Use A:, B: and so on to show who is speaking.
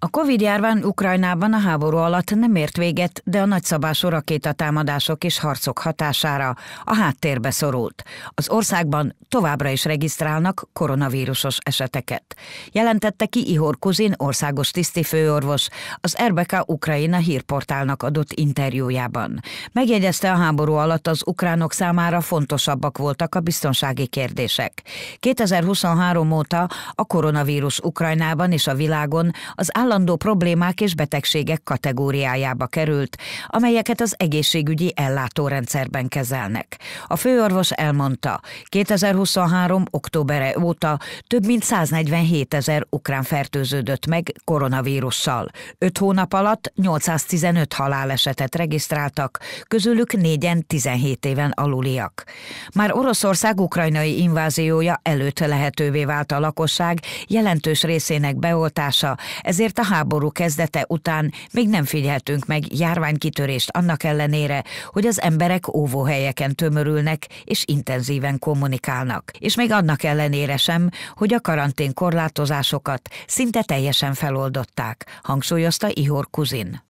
A: A Covid-járvány Ukrajnában a háború alatt nem ért véget, de a nagyszabású rakétatámadások és harcok hatására a háttérbe szorult. Az országban továbbra is regisztrálnak koronavírusos eseteket. Jelentette ki Ihor Kuzin, országos tisztifőorvos, az RBK Ukrajna hírportálnak adott interjújában. Megjegyezte a háború alatt az ukránok számára fontosabbak voltak a biztonsági kérdések. 2023 óta a koronavírus Ukrajnában és a világon az áll állandó problémák és betegségek kategóriájába került, amelyeket az egészségügyi ellátórendszerben kezelnek. A főorvos elmondta, 2023. októbere óta több mint 147 ezer ukrán fertőződött meg koronavírussal. Öt hónap alatt 815 halálesetet regisztráltak, közülük négyen 17 éven aluliak. Már Oroszország ukrajnai inváziója előtt lehetővé vált a lakosság jelentős részének beoltása, ezért mert a háború kezdete után még nem figyeltünk meg járványkitörést annak ellenére, hogy az emberek óvóhelyeken tömörülnek és intenzíven kommunikálnak, és még annak ellenére sem, hogy a karantén korlátozásokat szinte teljesen feloldották, hangsúlyozta Ihor Kuzin.